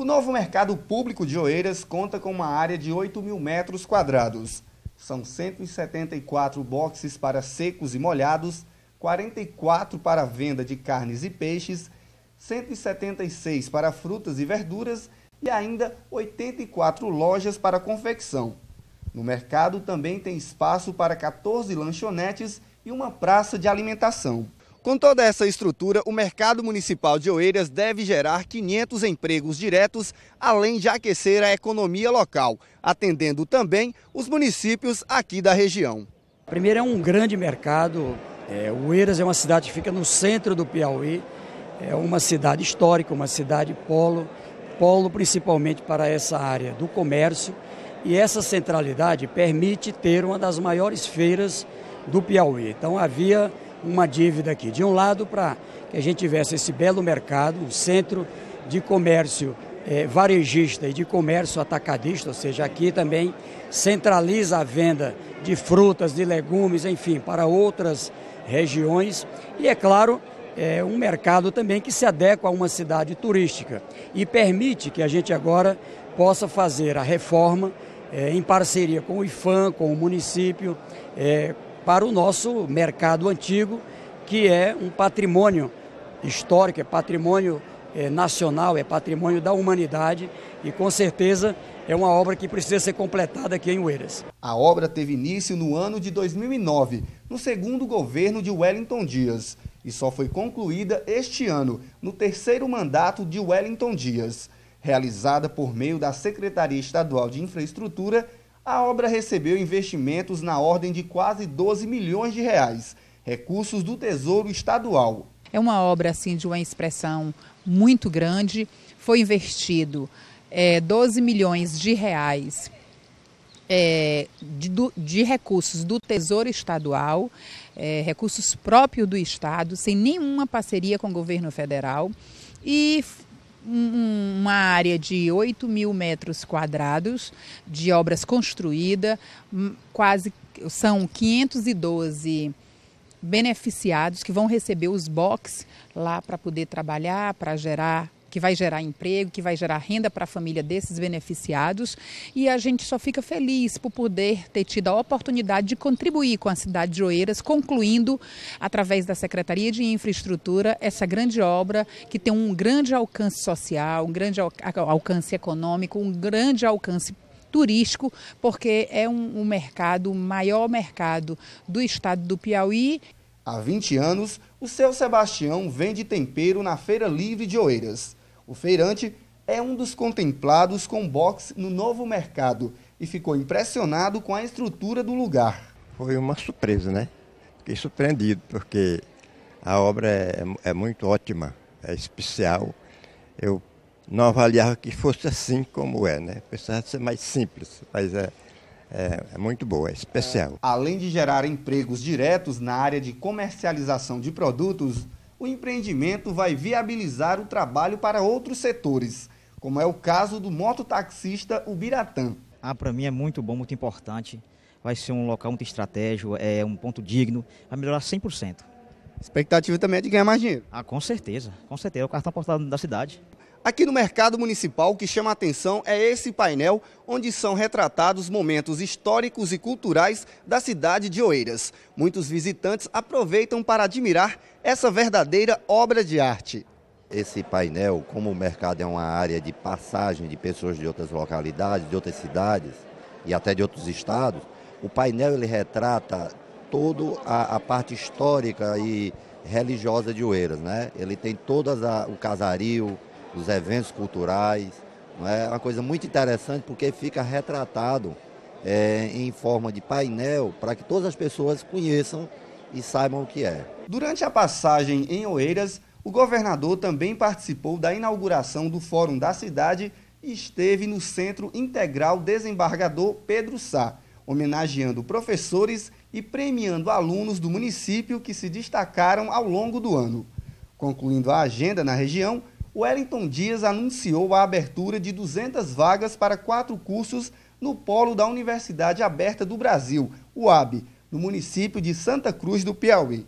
O novo mercado público de Oeiras conta com uma área de 8 mil metros quadrados. São 174 boxes para secos e molhados, 44 para venda de carnes e peixes, 176 para frutas e verduras e ainda 84 lojas para confecção. No mercado também tem espaço para 14 lanchonetes e uma praça de alimentação. Com toda essa estrutura, o mercado municipal de Oeiras deve gerar 500 empregos diretos, além de aquecer a economia local, atendendo também os municípios aqui da região. Primeiro, é um grande mercado. É, Oeiras é uma cidade que fica no centro do Piauí, é uma cidade histórica, uma cidade polo, polo principalmente para essa área do comércio. E essa centralidade permite ter uma das maiores feiras do Piauí. Então, havia uma dívida aqui. De um lado, para que a gente tivesse esse belo mercado, um centro de comércio é, varejista e de comércio atacadista, ou seja, aqui também centraliza a venda de frutas, de legumes, enfim, para outras regiões. E é claro, é um mercado também que se adequa a uma cidade turística e permite que a gente agora possa fazer a reforma é, em parceria com o IFAM, com o município, é, para o nosso mercado antigo, que é um patrimônio histórico, é patrimônio é, nacional, é patrimônio da humanidade e com certeza é uma obra que precisa ser completada aqui em Oeiras. A obra teve início no ano de 2009, no segundo governo de Wellington Dias, e só foi concluída este ano, no terceiro mandato de Wellington Dias. Realizada por meio da Secretaria Estadual de Infraestrutura a obra recebeu investimentos na ordem de quase 12 milhões de reais, recursos do Tesouro Estadual. É uma obra assim de uma expressão muito grande. Foi investido é, 12 milhões de reais é, de, de, recursos do Tesouro Estadual, é, recursos próprios do Estado, sem nenhuma parceria com o governo federal. E uma área de 8 mil metros quadrados de obras construídas, quase são 512 beneficiados que vão receber os box lá para poder trabalhar, para gerar que vai gerar emprego, que vai gerar renda para a família desses beneficiados. E a gente só fica feliz por poder ter tido a oportunidade de contribuir com a cidade de Oeiras, concluindo, através da Secretaria de Infraestrutura, essa grande obra que tem um grande alcance social, um grande alcance econômico, um grande alcance turístico, porque é um, um mercado, o maior mercado do estado do Piauí. Há 20 anos, o seu Sebastião vende tempero na Feira Livre de Oeiras. O feirante é um dos contemplados com box no novo mercado e ficou impressionado com a estrutura do lugar. Foi uma surpresa, né? Fiquei surpreendido, porque a obra é, é muito ótima, é especial. Eu não avaliava que fosse assim como é, né? Pensava ser mais simples, mas é, é, é, muito boa, é especial. Além de gerar empregos diretos na área de comercialização de produtos, o empreendimento vai viabilizar o trabalho para outros setores, como é o caso do mototaxista Ubiratã. Ah, para mim é muito bom, muito importante. Vai ser um local muito estratégico, é um ponto digno, vai melhorar 100%. A expectativa também é de ganhar mais dinheiro. Ah, com certeza, com certeza. É o cartão portado da cidade. Aqui no mercado municipal, o que chama a atenção é esse painel, onde são retratados momentos históricos e culturais da cidade de Oeiras. Muitos visitantes aproveitam para admirar essa verdadeira obra de arte. Esse painel, como o mercado é uma área de passagem de pessoas de outras localidades, de outras cidades e até de outros estados, o painel ele retrata toda a, a parte histórica e religiosa de Oeiras. Né? Ele tem todo o casario, dos eventos culturais. É? é uma coisa muito interessante porque fica retratado é, em forma de painel para que todas as pessoas conheçam e saibam o que é. Durante a passagem em Oeiras, o governador também participou da inauguração do Fórum da Cidade e esteve no Centro Integral Desembargador Pedro Sá, homenageando professores e premiando alunos do município que se destacaram ao longo do ano. Concluindo a agenda na região, Wellington Dias anunciou a abertura de 200 vagas para quatro cursos no polo da Universidade Aberta do Brasil, UAB, no município de Santa Cruz do Piauí.